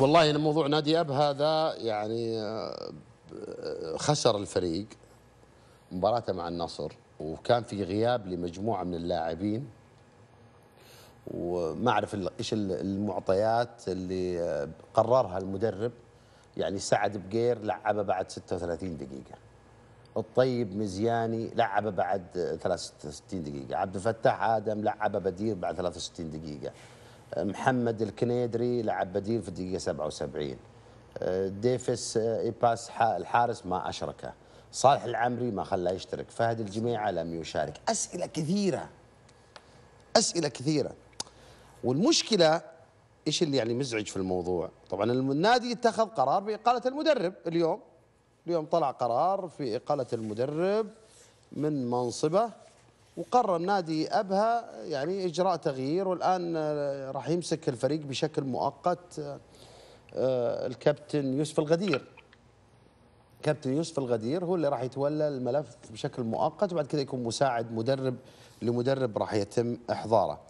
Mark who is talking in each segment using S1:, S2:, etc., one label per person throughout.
S1: والله ان موضوع نادي أب هذا يعني آه، خسر الفريق مباراته مع النصر وكان في غياب لمجموعة من اللاعبين وما أعرف إيش المعطيات اللي آه، قررها المدرب يعني سعد بقير لعبه بعد 36 دقيقة الطيب مزياني لعبه بعد 63 آه، دقيقة عبد الفتاح آدم لعبه بديل بعد 63 دقيقة محمد الكنيدري لعب بديل في الدقيقه 77 آه، ديفيس آه، ايباس الحارس ما اشركه صالح العمري ما خلاه يشترك فهد الجميعه لم يشارك اسئله كثيره اسئله كثيره والمشكله ايش اللي يعني مزعج في الموضوع طبعا النادي اتخذ قرار باقاله المدرب اليوم اليوم طلع قرار في اقاله المدرب من منصبه وقرر نادي أبها يعني إجراء تغيير والآن راح يمسك الفريق بشكل مؤقت آه، الكابتن يوسف الغدير كابتن يوسف الغدير هو اللي راح يتولى الملف بشكل مؤقت وبعد كذا يكون مساعد مدرب لمدرب راح يتم إحضاره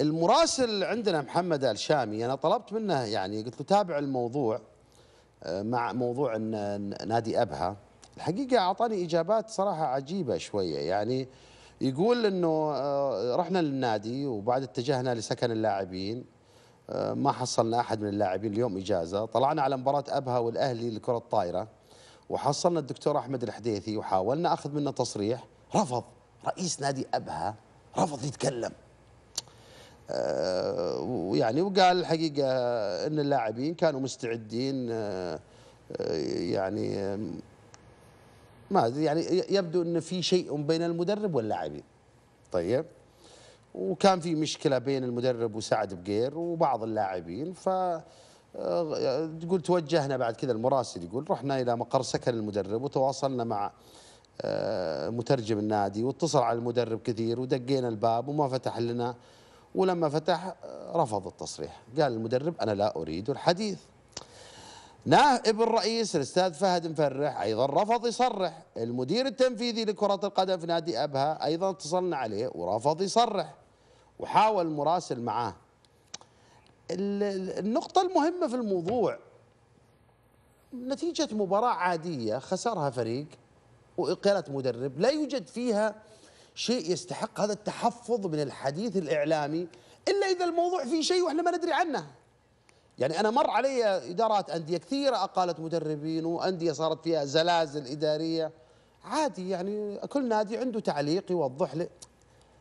S1: المراسل عندنا محمد الشامي أنا طلبت منه يعني قلت له تابع الموضوع آه، مع موضوع نادي أبها الحقيقة أعطاني إجابات صراحة عجيبة شوية يعني يقول انه آه، رحنا للنادي وبعد اتجهنا لسكن اللاعبين آه، ما حصلنا احد من اللاعبين اليوم اجازه طلعنا على مباراه ابها والاهلي لكره الطائره وحصلنا الدكتور احمد الحديثي وحاولنا اخذ منه تصريح رفض رئيس نادي ابها رفض يتكلم ويعني آه، وقال الحقيقه ان اللاعبين كانوا مستعدين يعني ما يعني يبدو أن في شيء بين المدرب واللاعبين طيب وكان في مشكلة بين المدرب وسعد بقير وبعض اللاعبين ف آه، تقول توجهنا بعد كذا المراسل يقول رحنا إلى مقر سكن المدرب وتواصلنا مع آه، مترجم النادي واتصل على المدرب كثير ودقينا الباب وما فتح لنا ولما فتح آه، رفض التصريح قال المدرب أنا لا أريد الحديث نائب الرئيس الاستاذ فهد مفرح ايضا رفض يصرح المدير التنفيذي لكره القدم في نادي ابها ايضا اتصلنا عليه ورفض يصرح وحاول مراسل معاه النقطه المهمه في الموضوع نتيجه مباراه عاديه خسرها فريق واقاله مدرب لا يوجد فيها شيء يستحق هذا التحفظ من الحديث الاعلامي الا اذا الموضوع فيه شيء واحنا ما ندري عنه يعني أنا مر علي إدارات أندية كثيرة أقالت مدربين وأندية صارت فيها زلازل إدارية عادي يعني كل نادي عنده تعليق يوضح لي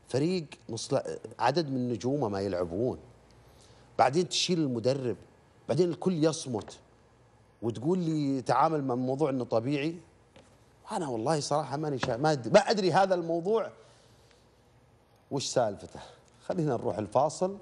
S1: فريق مصل... عدد من نجومه ما يلعبون بعدين تشيل المدرب بعدين الكل يصمت وتقول لي تعامل مع الموضوع انه طبيعي انا والله صراحه ماني شا... ما, ما ادري هذا الموضوع وش سالفته خلينا نروح الفاصل